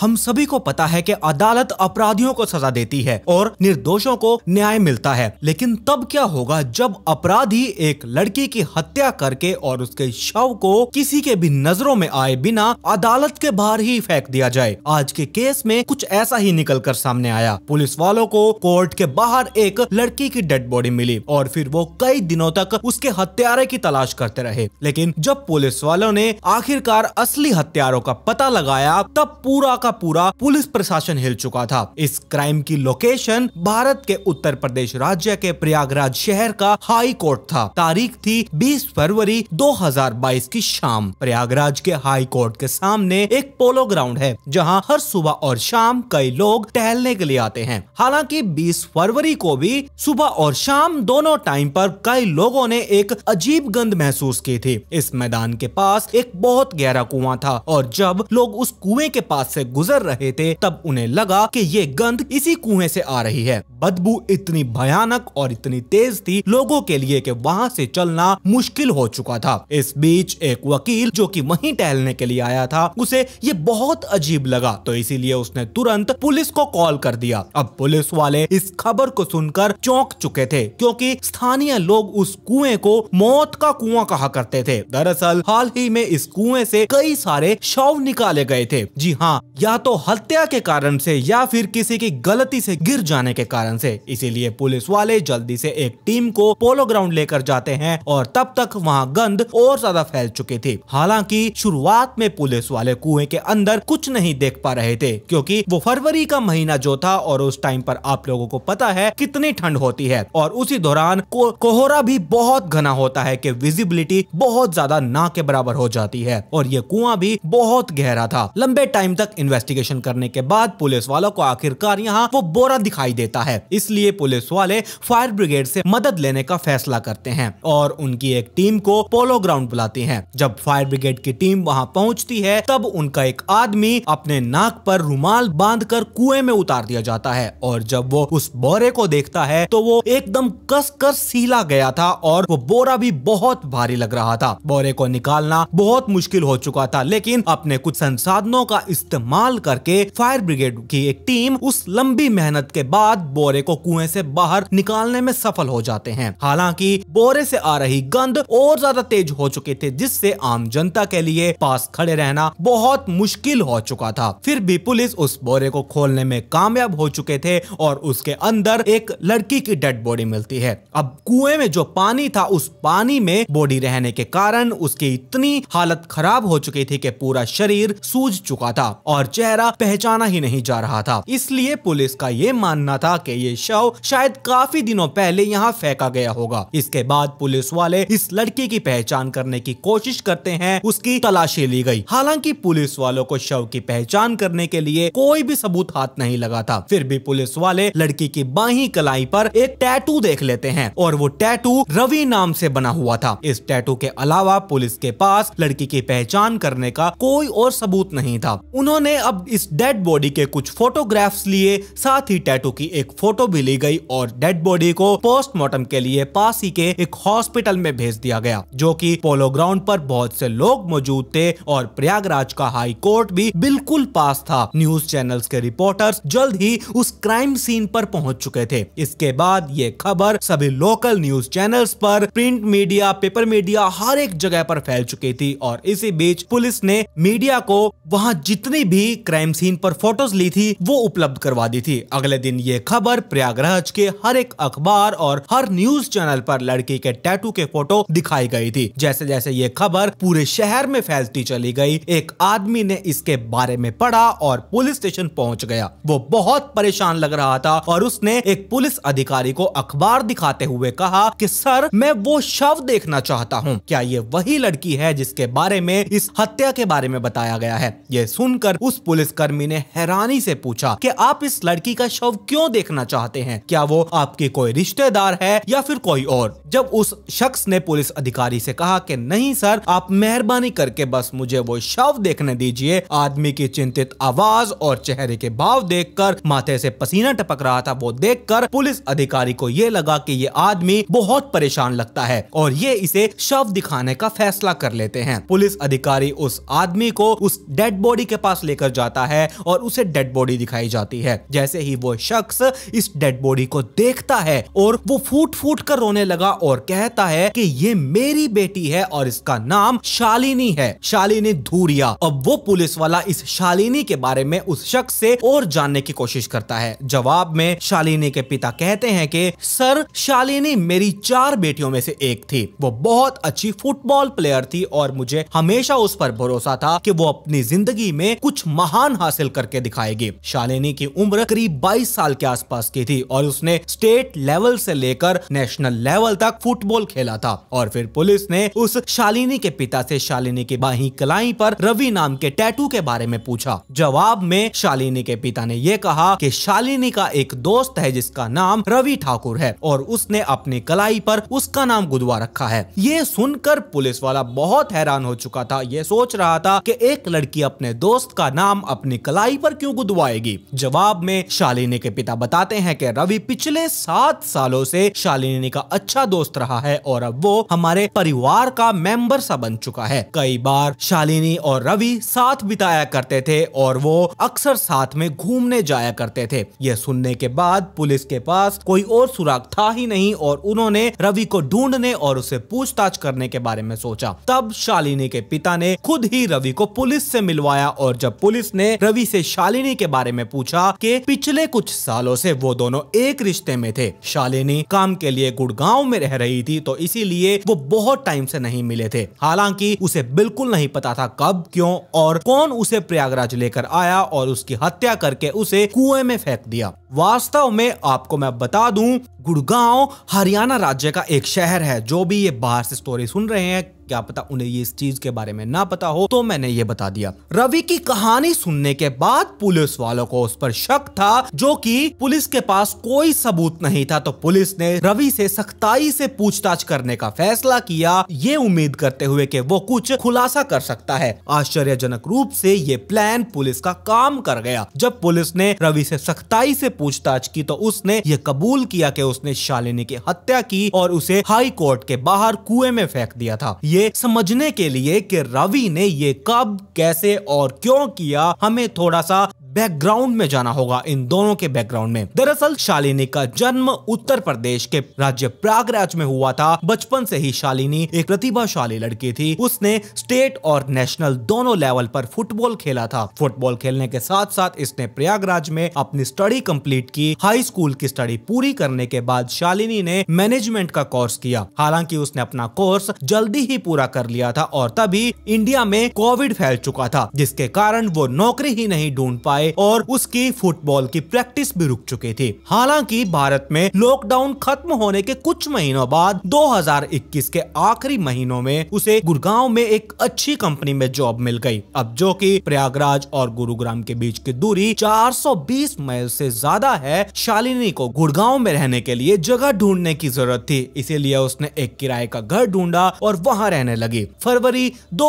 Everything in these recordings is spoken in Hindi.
हम सभी को पता है कि अदालत अपराधियों को सजा देती है और निर्दोषों को न्याय मिलता है लेकिन तब क्या होगा जब अपराधी एक लड़की की हत्या करके और उसके शव को किसी के भी नजरों में आए बिना अदालत के बाहर ही फेंक दिया जाए आज के केस में कुछ ऐसा ही निकल कर सामने आया पुलिस वालों को कोर्ट के बाहर एक लड़की की डेड बॉडी मिली और फिर वो कई दिनों तक उसके हत्यारे की तलाश करते रहे लेकिन जब पुलिस वालों ने आखिरकार असली हत्यारों का पता लगाया तब पूरा का पूरा पुलिस प्रशासन हिल चुका था इस क्राइम की लोकेशन भारत के उत्तर प्रदेश राज्य के प्रयागराज शहर का हाई कोर्ट था तारीख थी 20 फरवरी 2022 की शाम प्रयागराज के हाई कोर्ट के सामने एक पोलो ग्राउंड है जहां हर सुबह और शाम कई लोग टहलने के लिए आते हैं हालांकि 20 फरवरी को भी सुबह और शाम दोनों टाइम पर कई लोगों ने एक अजीब गंध महसूस की थी इस मैदान के पास एक बहुत गहरा कुआं था और जब लोग उस कुएं के पास से गुजर रहे थे तब उन्हें लगा कि ये गंध इसी कुएं से आ रही है बदबू इतनी भयानक और इतनी तेज थी लोगों के लिए कि वहां से चलना मुश्किल हो चुका था इस बीच एक वकील जो कि वहीं टहलने के लिए आया था उसे ये बहुत अजीब लगा तो इसीलिए उसने तुरंत पुलिस को कॉल कर दिया अब पुलिस वाले इस खबर को सुनकर चौंक चुके थे क्योंकि स्थानीय लोग उस कुएं को मौत का कुआं कहा करते थे दरअसल हाल ही में इस कुएं से कई सारे शव निकाले गए थे जी हाँ या तो हत्या के कारण से या फिर किसी की गलती से गिर जाने के कारण कारण से इसीलिए पुलिस वाले जल्दी से एक टीम को पोलो ग्राउंड लेकर जाते हैं और तब तक वहाँ गंद और ज्यादा फैल चुकी थी हालांकि शुरुआत में पुलिस वाले कुएं के अंदर कुछ नहीं देख पा रहे थे क्योंकि वो फरवरी का महीना जो था और उस टाइम पर आप लोगों को पता है कितनी ठंड होती है और उसी दौरान को, कोहरा भी बहुत घना होता है की विजिबिलिटी बहुत ज्यादा ना के बराबर हो जाती है और ये कुआ भी बहुत गहरा था लंबे टाइम तक इन्वेस्टिगेशन करने के बाद पुलिस वालों को आखिरकार यहाँ वो बोरा दिखाई देता है इसलिए पुलिस वाले फायर ब्रिगेड से मदद लेने का फैसला करते हैं और उनकी एक टीम को पोलो ग्राउंड बुलाती है जब फायर ब्रिगेड की टीम वहाँ पहुँचती है तब उनका एक आदमी अपने नाक पर रुमाल बांध कर कुएं में उतार दिया जाता है और जब वो उस बोरे को देखता है तो वो एकदम कस कर सीला गया था और वो बोरा भी बहुत भारी लग रहा था बोरे को निकालना बहुत मुश्किल हो चुका था लेकिन अपने कुछ संसाधनों का इस्तेमाल करके फायर ब्रिगेड की एक टीम उस लंबी मेहनत के बाद बोरे बोरे को कुएं से बाहर निकालने में सफल हो जाते हैं हालांकि बोरे से आ रही गंध और ज्यादा तेज हो चुके थे जिससे आम जनता के लिए पास खड़े रहना बहुत मुश्किल हो चुका था फिर भी पुलिस उस बोरे को खोलने में कामयाब हो चुके थे और उसके अंदर एक लड़की की डेड बॉडी मिलती है अब कुएं में जो पानी था उस पानी में बॉडी रहने के कारण उसकी इतनी हालत खराब हो चुकी थी कि पूरा शरीर सूज चुका था और चेहरा पहचाना ही नहीं जा रहा था इसलिए पुलिस का ये मानना था कि ये शव शायद काफी दिनों पहले यहाँ फेंका गया होगा इसके बाद पुलिस वाले इस लड़की की पहचान करने की कोशिश करते हैं उसकी तलाशी ली गई हालांकि पुलिस वालों को शव की पहचान करने के लिए कोई भी सबूत हाथ नहीं लगा था फिर भी पुलिस वाले लड़की की बाही कलाई पर एक टैटू देख लेते हैं और वो टैटू रवि नाम से बना हुआ था इस टैटू के अलावा पुलिस के पास लड़की की पहचान करने का कोई और सबूत नहीं था उन्होंने अब इस डेड बॉडी के कुछ फोटोग्राफ्स लिए साथ ही टैटू की एक फोटो फोटो भी ली गई और डेड बॉडी को पोस्टमार्टम के लिए पास ही के एक हॉस्पिटल में भेज दिया गया जो कि पोलो ग्राउंड पर बहुत से लोग मौजूद थे और प्रयागराज का हाई कोर्ट भी बिल्कुल पास था न्यूज चैनल्स के रिपोर्टर्स जल्द ही उस क्राइम सीन पर पहुंच चुके थे इसके बाद ये खबर सभी लोकल न्यूज चैनल्स पर प्रिंट मीडिया पेपर मीडिया हर एक जगह पर फैल चुकी थी और इसी बीच पुलिस ने मीडिया को वहाँ जितनी भी क्राइम सीन पर फोटोज ली थी वो उपलब्ध करवा दी थी अगले दिन ये खबर खबर प्रयागराज के हर एक अखबार और हर न्यूज चैनल पर लड़की के टैटू के फोटो दिखाई गई थी जैसे जैसे ये खबर पूरे शहर में फैलती चली गई एक आदमी ने इसके बारे में पढ़ा और पुलिस स्टेशन पहुंच गया वो बहुत परेशान लग रहा था और उसने एक पुलिस अधिकारी को अखबार दिखाते हुए कहा कि सर मैं वो शव देखना चाहता हूँ क्या ये वही लड़की है जिसके बारे में इस हत्या के बारे में बताया गया है ये सुनकर उस पुलिसकर्मी ने हैरानी से पूछा कि आप इस लड़की का शव क्यों देखना करना चाहते हैं क्या वो आपके कोई रिश्तेदार है या फिर कोई और जब उस शख्स ने पुलिस अधिकारी से कहा कि नहीं सर आप मेहरबानी करके बस मुझे वो शव देखने दीजिए आदमी की चिंतित आवाज और चेहरे के भाव देखकर माथे से पसीना टपक रहा था वो देखकर पुलिस अधिकारी को ये लगा की ये आदमी बहुत परेशान लगता है और ये इसे शव दिखाने का फैसला कर लेते हैं पुलिस अधिकारी उस आदमी को उस डेड बॉडी के पास लेकर जाता है और उसे डेड बॉडी दिखाई जाती है जैसे ही वो शख्स इस डेड बॉडी को देखता है और वो फूट फूट कर रोने लगा और कहता है कि ये मेरी बेटी है और इसका नाम शालिनी है शालिनी धूरिया अब वो पुलिस वाला इस शालिनी के बारे में उस शख्स से और जानने की कोशिश करता है जवाब में शालिनी के पिता कहते हैं कि सर शालिनी मेरी चार बेटियों में से एक थी वो बहुत अच्छी फुटबॉल प्लेयर थी और मुझे हमेशा उस पर भरोसा था कि वो अपनी जिंदगी में कुछ महान हासिल करके दिखाएगी शालिनी की उम्र करीब बाईस साल के आसपास पास की थी और उसने स्टेट लेवल से लेकर नेशनल लेवल तक फुटबॉल खेला था और फिर पुलिस ने उस शालिनी के पिता से शालिनी की बाही कलाई पर रवि नाम के टैटू के बारे में पूछा जवाब में शालिनी के पिता ने यह कहा कि शालिनी का एक दोस्त है जिसका नाम रवि ठाकुर है और उसने अपनी कलाई पर उसका नाम गुदवा रखा है ये सुनकर पुलिस वाला बहुत हैरान हो चुका था ये सोच रहा था कि एक लड़की अपने दोस्त का नाम अपनी कलाई पर क्यों गुदवाएगी जवाब में शालिनी के पिता बताते बताते हैं कि रवि पिछले सात सालों से शालिनी का अच्छा दोस्त रहा है और अब वो हमारे परिवार का मेंबर सा बन चुका है कई बार शालिनी और रवि साथ बिताया करते थे और वो अक्सर साथ में घूमने जाया करते थे यह सुनने के बाद पुलिस के पास कोई और सुराग था ही नहीं और उन्होंने रवि को ढूंढने और उसे पूछताछ करने के बारे में सोचा तब शालिनी के पिता ने खुद ही रवि को पुलिस से मिलवाया और जब पुलिस ने रवि से शालिनी के बारे में पूछा कि पिछले कुछ सालों से वो दोनों एक रिश्ते में थे शालिनी काम के लिए गुड़गांव में रह रही थी तो इसीलिए वो बहुत टाइम से नहीं मिले थे हालांकि उसे बिल्कुल नहीं पता था कब क्यों और कौन उसे प्रयागराज लेकर आया और उसकी हत्या करके उसे कुएं में फेंक दिया वास्तव में आपको मैं बता दूं गुड़गांव हरियाणा राज्य का एक शहर है जो भी ये बाहर से स्टोरी सुन रहे हैं क्या पता उन्हें ये इस चीज के बारे में ना पता हो तो मैंने ये बता दिया रवि की कहानी सुनने के बाद पुलिस वालों को उस पर शक था जो कि पुलिस के पास कोई सबूत नहीं था तो पुलिस ने रवि से सख्ताई से पूछताछ करने का फैसला किया ये उम्मीद करते हुए कि वो कुछ खुलासा कर सकता है आश्चर्यजनक रूप से ये प्लान पुलिस का काम कर गया जब पुलिस ने रवि से सख्ताई से पूछताछ की तो उसने ये कबूल किया कि उसने शालिनी की हत्या की और उसे हाई कोर्ट के बाहर कुएं में फेंक दिया था ये समझने के लिए कि रवि ने ये कब कैसे और क्यों किया हमें थोड़ा सा बैकग्राउंड में जाना होगा इन दोनों के बैकग्राउंड में दरअसल शालिनी का जन्म उत्तर प्रदेश के राज्य प्रयागराज में हुआ था बचपन से ही शालिनी एक प्रतिभाशाली लड़की थी उसने स्टेट और नेशनल दोनों लेवल पर फुटबॉल खेला था फुटबॉल खेलने के साथ साथ इसने प्रयागराज में अपनी स्टडी कम्प्लीट की हाई स्कूल की स्टडी पूरी करने के बाद शालिनी ने मैनेजमेंट का कोर्स किया हालांकि उसने अपना कोर्स जल्दी ही पूरा कर लिया था और तभी इंडिया में कोविड फैल चुका था जिसके कारण वो नौकरी ही नहीं ढूंढ पाए आए और उसकी फुटबॉल की प्रैक्टिस भी रुक चुकी थी हालांकि भारत में लॉकडाउन खत्म होने के कुछ महीनों बाद 2021 के आखिरी महीनों में उसे गुड़गांव में एक अच्छी कंपनी में जॉब मिल गई अब जो कि प्रयागराज और गुरुग्राम के बीच की दूरी 420 माइल से ज्यादा है शालिनी को गुड़गांव में रहने के लिए जगह ढूंढने की जरूरत थी इसीलिए उसने एक किराए का घर ढूंढा और वहाँ रहने लगी फरवरी दो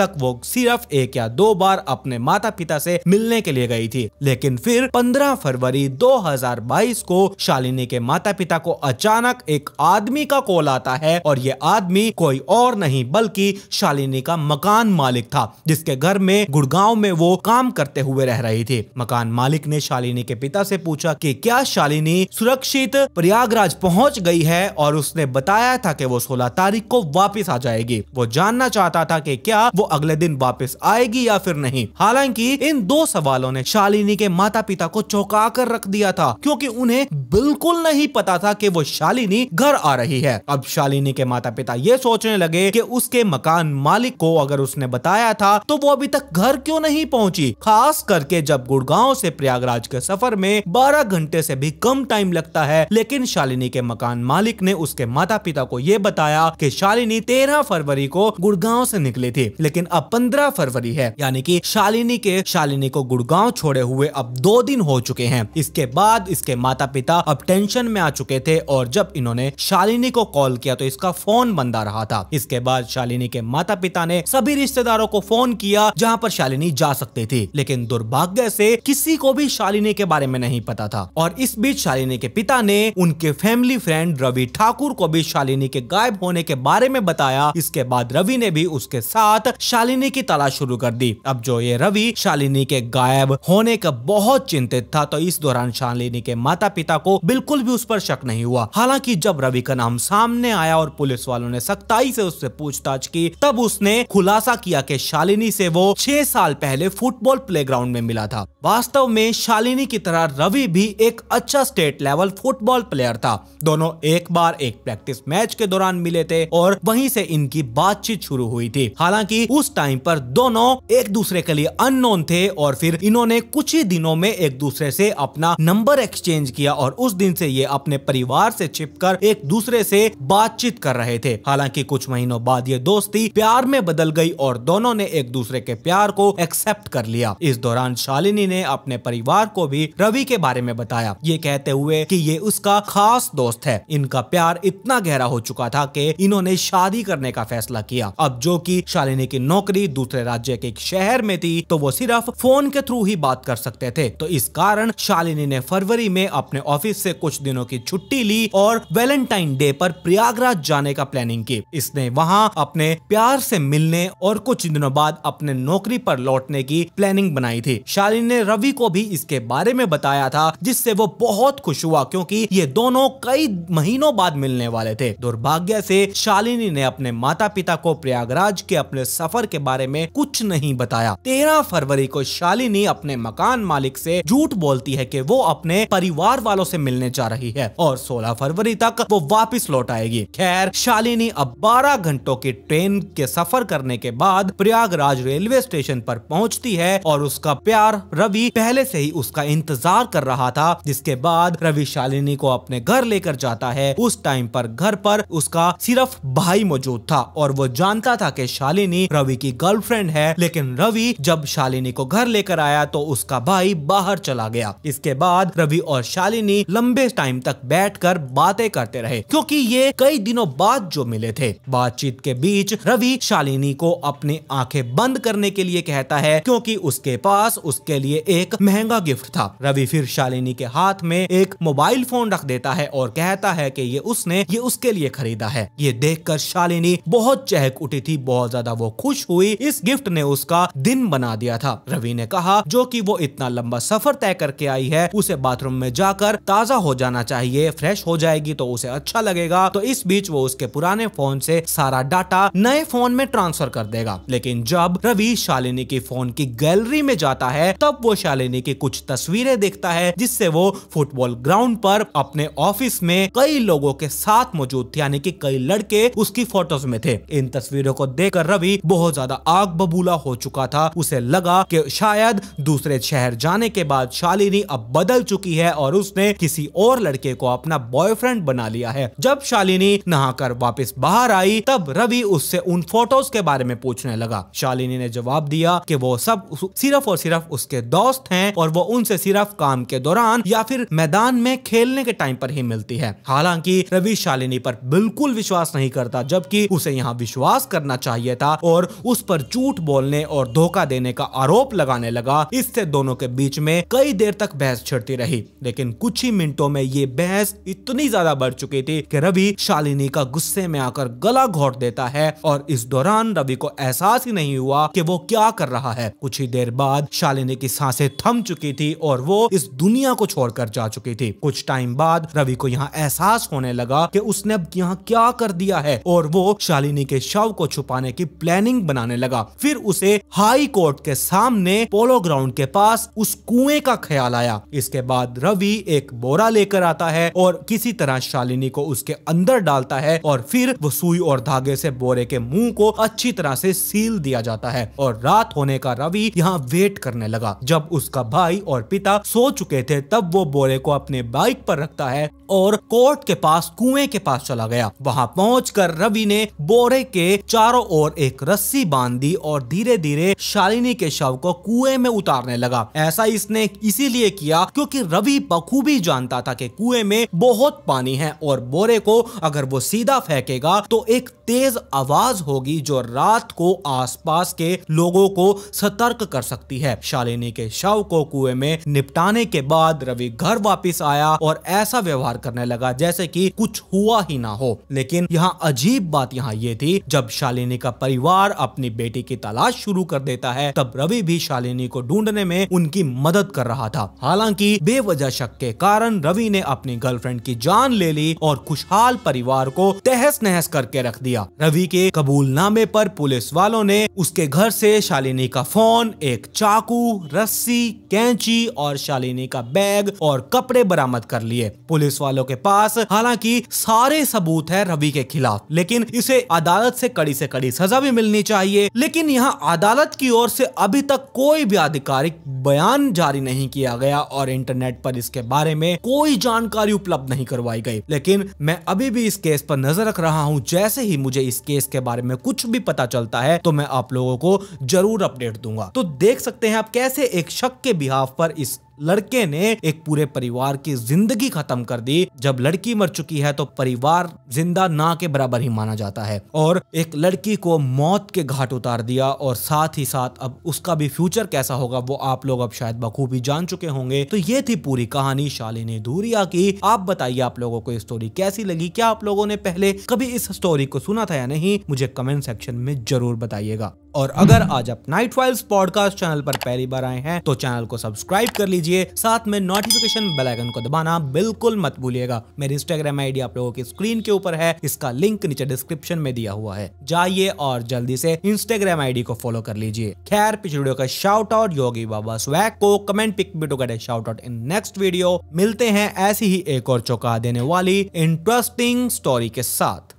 तक वो सिर्फ एक या दो बार अपने माता पिता ऐसी मिलने घूमने के लिए गई थी लेकिन फिर 15 फरवरी 2022 को शालिनी के माता पिता को अचानक एक आदमी का कॉल आता है और ये आदमी कोई और नहीं बल्कि शालिनी का मकान मालिक था जिसके घर में गुड़गांव में वो काम करते हुए रह रही थी मकान मालिक ने शालिनी के पिता से पूछा कि क्या शालिनी सुरक्षित प्रयागराज पहुंच गई है और उसने बताया था कि वो 16 तारीख को वापस आ जाएगी वो जानना चाहता था कि क्या वो अगले दिन वापस आएगी या फिर नहीं हालांकि इन दो सवाल वालों ने शालिनी के माता पिता को चौंका कर रख दिया था क्योंकि उन्हें बिल्कुल नहीं पता था कि वो शालिनी घर आ रही है अब शालिनी के माता पिता ये सोचने लगे कि उसके मकान मालिक को अगर उसने बताया था तो वो अभी तक घर क्यों नहीं पहुंची खास करके जब गुड़गांव से प्रयागराज के सफर में बारह घंटे से भी कम टाइम लगता है लेकिन शालिनी के मकान मालिक ने उसके माता पिता को यह बताया की शालिनी तेरह फरवरी को गुड़गांव से निकली थी लेकिन अब पंद्रह फरवरी है यानी की शालिनी के शालिनी को गुड़गांव छोड़े हुए अब दो दिन हो चुके हैं इसके बाद इसके माता पिता अब टेंशन में आ चुके थे और जब इन्होंने शालिनी को कॉल किया तो इसका फोन बंदा रहा था इसके बाद शालिनी के माता पिता ने सभी रिश्तेदारों को फोन किया जहाँ पर शालिनी जा सकती थी लेकिन दुर्भाग्य से किसी को भी शालिनी के बारे में नहीं पता था और इस बीच शालिनी के पिता ने उनके फैमिली फ्रेंड रवि ठाकुर को भी शालिनी के गायब होने के बारे में बताया इसके बाद रवि ने भी उसके साथ शालिनी की तलाश शुरू कर दी अब जो ये रवि शालिनी के गायब गायब होने का बहुत चिंतित था तो इस दौरान शालिनी के माता पिता को बिल्कुल भी उस पर शक नहीं हुआ हालांकि जब रवि का नाम सामने आया और पुलिस वालों ने सख्ताई से उससे पूछताछ की तब उसने खुलासा किया कि शालिनी से वो छह साल पहले फुटबॉल प्ले में मिला था वास्तव में शालिनी की तरह रवि भी एक अच्छा स्टेट लेवल फुटबॉल प्लेयर था दोनों एक बार एक प्रैक्टिस मैच के दौरान मिले थे और वहीं से इनकी बातचीत शुरू हुई थी हालांकि उस टाइम पर दोनों एक दूसरे के लिए अननोन थे और फिर इन्होंने कुछ ही दिनों में एक दूसरे से अपना नंबर एक्सचेंज किया और उस दिन से ये अपने परिवार से छिपकर एक दूसरे से बातचीत कर रहे थे हालांकि कुछ महीनों बाद ये दोस्ती प्यार में बदल गई और दोनों ने एक दूसरे के प्यार को एक्सेप्ट कर लिया इस दौरान शालिनी ने अपने परिवार को भी रवि के बारे में बताया ये कहते हुए कि ये उसका खास दोस्त है इनका प्यार इतना गहरा हो चुका था कि इन्होंने शादी करने का फैसला किया अब जो की शालिनी की नौकरी दूसरे राज्य के एक शहर में थी तो वो सिर्फ फोन के थ्रू ही बात कर सकते थे तो इस कारण शालिनी ने फरवरी में अपने ऑफिस से कुछ दिनों की छुट्टी ली और वैलेंटाइन डे पर प्रयागराज जाने का प्लानिंग की इसने वहाँ अपने प्यार से मिलने और कुछ दिनों बाद अपने नौकरी पर लौटने की प्लानिंग बनाई थी शालिनी ने रवि को भी इसके बारे में बताया था जिससे वो बहुत खुश हुआ क्योंकि ये दोनों कई महीनों बाद मिलने वाले थे दुर्भाग्य से शालिनी ने अपने माता पिता को प्रयागराज के अपने सफर के बारे में कुछ नहीं बताया तेरह फरवरी को शालिनी शालिनी अपने मकान मालिक से झूठ बोलती है कि वो अपने परिवार वालों से मिलने जा रही है और 16 फरवरी तक वो वापस लौट आएगी खैर शालिनी अब 12 घंटों की ट्रेन के सफर करने के बाद प्रयागराज रेलवे स्टेशन पर पहुंचती है और उसका प्यार रवि पहले से ही उसका इंतजार कर रहा था जिसके बाद रवि शालिनी को अपने घर लेकर जाता है उस टाइम पर घर पर उसका सिर्फ भाई मौजूद था और वो जानता था कि शालिनी रवि की गर्लफ्रेंड है लेकिन रवि जब शालिनी को घर लेकर लेकर आया तो उसका भाई बाहर चला गया इसके बाद रवि और शालिनी लंबे टाइम तक बैठकर बातें करते रहे क्योंकि ये कई दिनों बाद जो मिले थे बातचीत के बीच रवि शालिनी को अपने आंखें बंद करने के लिए कहता है क्योंकि उसके पास उसके लिए एक महंगा गिफ्ट था रवि फिर शालिनी के हाथ में एक मोबाइल फोन रख देता है और कहता है कि ये उसने ये उसके लिए खरीदा है ये देखकर शालिनी बहुत चहक उठी थी बहुत ज्यादा वो खुश हुई इस गिफ्ट ने उसका दिन बना दिया था रवि ने कहा कहा जो कि वो इतना लंबा सफर तय करके आई है उसे बाथरूम में जाकर ताजा हो जाना चाहिए फ्रेश हो जाएगी तो उसे अच्छा लगेगा तो इस बीच वो उसके पुराने फोन से सारा डाटा नए फोन में ट्रांसफर कर देगा लेकिन जब रवि शालिनी के फोन की गैलरी में जाता है तब वो शालिनी की कुछ तस्वीरें देखता है जिससे वो फुटबॉल ग्राउंड पर अपने ऑफिस में कई लोगों के साथ मौजूद थे यानी कि कई लड़के उसकी फोटोज में थे इन तस्वीरों को देखकर रवि बहुत ज्यादा आग बबूला हो चुका था उसे लगा कि शायद बाद दूसरे शहर जाने के बाद शालिनी अब बदल चुकी है और उसने किसी और लड़के को अपना बॉयफ्रेंड बना लिया है जब शालिनी नहाकर वापस बाहर आई तब रवि उससे उन फोटोज के बारे में पूछने लगा शालिनी ने जवाब दिया कि वो सब सिर्फ और सिर्फ उसके दोस्त हैं और वो उनसे सिर्फ काम के दौरान या फिर मैदान में खेलने के टाइम पर ही मिलती है हालांकि रवि शालिनी पर बिल्कुल विश्वास नहीं करता जबकि उसे यहाँ विश्वास करना चाहिए था और उस पर झूठ बोलने और धोखा देने का आरोप लगाने लगा लगा इससे दोनों के बीच में कई देर तक बहस छिड़ती रही लेकिन कुछ ही मिनटों में ये बहस इतनी ज्यादा बढ़ चुकी थी कि रवि शालिनी का गुस्से में आकर गला घोट देता है और इस दौरान रवि को एहसास ही नहीं हुआ कि वो क्या कर रहा है कुछ ही देर बाद शालिनी की सांसें थम चुकी थी और वो इस दुनिया को छोड़कर जा चुकी थी कुछ टाइम बाद रवि को यहाँ एहसास होने लगा कि उसने अब यहाँ क्या कर दिया है और वो शालिनी के शव को छुपाने की प्लानिंग बनाने लगा फिर उसे हाई कोर्ट के सामने पोलो ग्राउंड के पास उस कुएं का ख्याल आया इसके बाद रवि एक बोरा लेकर आता है और किसी तरह शालिनी को उसके अंदर डालता है और फिर वो सुई और धागे से बोरे के मुंह को अच्छी तरह से सील दिया जाता है और रात होने का रवि यहाँ वेट करने लगा जब उसका भाई और पिता सो चुके थे तब वो बोरे को अपने बाइक पर रखता है और कोर्ट के पास कुएं के पास चला गया वहां पहुंचकर रवि ने बोरे के चारों ओर एक रस्सी बांध दी और धीरे धीरे शालिनी के शव को कुएं में में उतारने लगा ऐसा इसने इसीलिए किया क्योंकि रवि बखूबी जानता था कि कुएं में बहुत पानी है और बोरे को अगर वो सीधा फेंकेगा तो एक तेज आवाज होगी जो रात को आसपास के लोगों को सतर्क कर सकती है शालिनी के शव को कुएं में निपटाने के बाद रवि घर वापस आया और ऐसा व्यवहार करने लगा जैसे कि कुछ हुआ ही ना हो लेकिन यहाँ अजीब बात यहाँ ये थी जब शालिनी का परिवार अपनी बेटी की तलाश शुरू कर देता है तब रवि भी शालिनी को ढूंढने में उनकी मदद कर रहा था हालांकि बेवजह शक के कारण रवि ने अपनी गर्लफ्रेंड की जान ले ली और खुशहाल परिवार को तहस नहस करके रख दिया दिया रवि के कबूलनामे पर पुलिस वालों ने उसके घर से शालिनी का फोन एक चाकू रस्सी कैंची और शालिनी का बैग और कपड़े बरामद कर लिए पुलिस वालों के पास हालांकि सारे सबूत है रवि के खिलाफ लेकिन इसे अदालत से कड़ी से कड़ी सजा भी मिलनी चाहिए लेकिन यहाँ अदालत की ओर से अभी तक कोई भी आधिकारिक बयान जारी नहीं किया गया और इंटरनेट पर इसके बारे में कोई जानकारी उपलब्ध नहीं करवाई गई लेकिन मैं अभी भी इस केस पर नजर रख रहा हूँ जैसे ही मुझे इस केस के बारे में कुछ भी पता चलता है तो मैं आप लोगों को जरूर अपडेट दूंगा तो देख सकते हैं आप कैसे एक शक के बिहाफ पर इस लड़के ने एक पूरे परिवार की जिंदगी खत्म कर दी जब लड़की मर चुकी है तो परिवार जिंदा ना के बराबर ही माना जाता है और एक लड़की को मौत के घाट उतार दिया और साथ ही साथ अब उसका भी फ्यूचर कैसा होगा वो आप लोग अब शायद बखूबी जान चुके होंगे तो ये थी पूरी कहानी शालिनी धूरिया की आप बताइए आप लोगों को स्टोरी कैसी लगी क्या आप लोगों ने पहले कभी इस स्टोरी को सुना था या नहीं मुझे कमेंट सेक्शन में जरूर बताइएगा और अगर आज आप नाइट फाइल्स पॉडकास्ट चैनल पर पहली बार आए हैं तो चैनल को सब्सक्राइब कर लीजिए दीजिए साथ में नोटिफिकेशन बेलाइकन को दबाना बिल्कुल मत भूलिएगा मेरी इंस्टाग्राम आईडी आप लोगों की स्क्रीन के ऊपर है इसका लिंक नीचे डिस्क्रिप्शन में दिया हुआ है जाइए और जल्दी से इंस्टाग्राम आईडी को फॉलो कर लीजिए खैर पिछले का shout out Yogi Baba swag को कमेंट पिक भी to shout out in next video मिलते हैं ऐसी ही एक और चौका देने वाली इंटरेस्टिंग स्टोरी के साथ